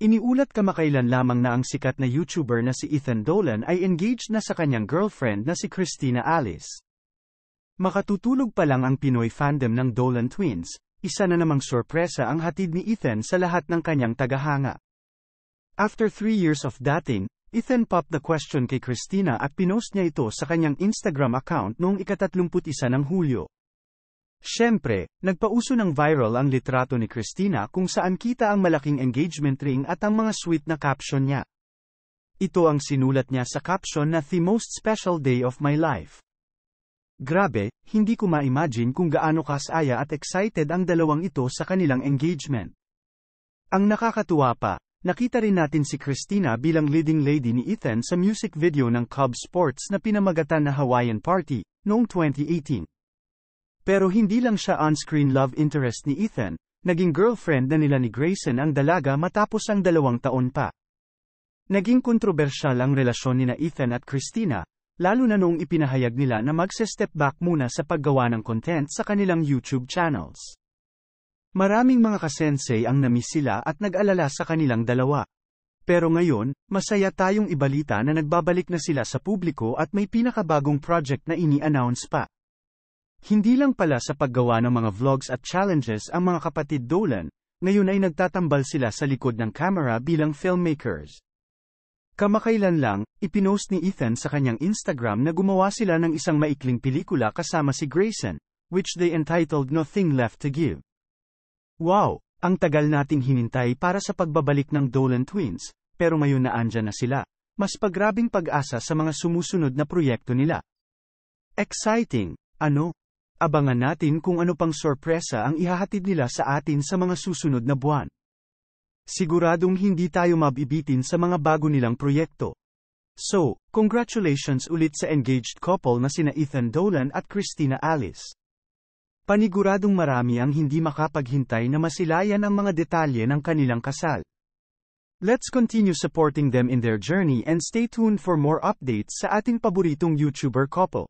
Iniulat kamakailan lamang na ang sikat na YouTuber na si Ethan Dolan ay engaged na sa kanyang girlfriend na si Christina Alice. Makatutulog pa lang ang Pinoy fandom ng Dolan Twins, isa na namang sorpresa ang hatid ni Ethan sa lahat ng kanyang tagahanga. After 3 years of dating, Ethan popped the question kay Christina at pinost niya ito sa kanyang Instagram account noong ika-31 ng Hulyo. Siyempre, nagpauso ng viral ang litrato ni Christina kung saan kita ang malaking engagement ring at ang mga sweet na caption niya. Ito ang sinulat niya sa caption na The Most Special Day of My Life. Grabe, hindi ko ma-imagine kung gaano kasaya at excited ang dalawang ito sa kanilang engagement. Ang nakakatuwa pa, nakita rin natin si Christina bilang leading lady ni Ethan sa music video ng Cub Sports na pinamagatan na Hawaiian Party, noong 2018. Pero hindi lang siya on-screen love interest ni Ethan, naging girlfriend na nila ni Grayson ang dalaga matapos ang dalawang taon pa. Naging kontrobersyal ang relasyon ni na Ethan at Christina, lalo na noong ipinahayag nila na magse-step back muna sa paggawa ng content sa kanilang YouTube channels. Maraming mga kasensei ang namiss sila at nag-alala sa kanilang dalawa. Pero ngayon, masaya tayong ibalita na nagbabalik na sila sa publiko at may pinakabagong project na ini-announce pa. Hindi lang pala sa paggawa ng mga vlogs at challenges ang mga kapatid Dolan, ngayon ay nagtatambal sila sa likod ng camera bilang filmmakers. Kamakailan lang, ipinost ni Ethan sa kanyang Instagram na gumawa sila ng isang maikling pelikula kasama si Grayson, which they entitled Nothing Left to Give. Wow, ang tagal nating hinintay para sa pagbabalik ng Dolan Twins, pero ngayon na andyan na sila. Mas pagrabing pag-asa sa mga sumusunod na proyekto nila. Exciting, ano? Abangan natin kung ano pang sorpresa ang ihahatid nila sa atin sa mga susunod na buwan. Siguradong hindi tayo mabibitin sa mga bago nilang proyekto. So, congratulations ulit sa engaged couple na sina Ethan Dolan at Christina Alice. Paniguradong marami ang hindi makapaghintay na masilayan ang mga detalye ng kanilang kasal. Let's continue supporting them in their journey and stay tuned for more updates sa ating paboritong YouTuber couple.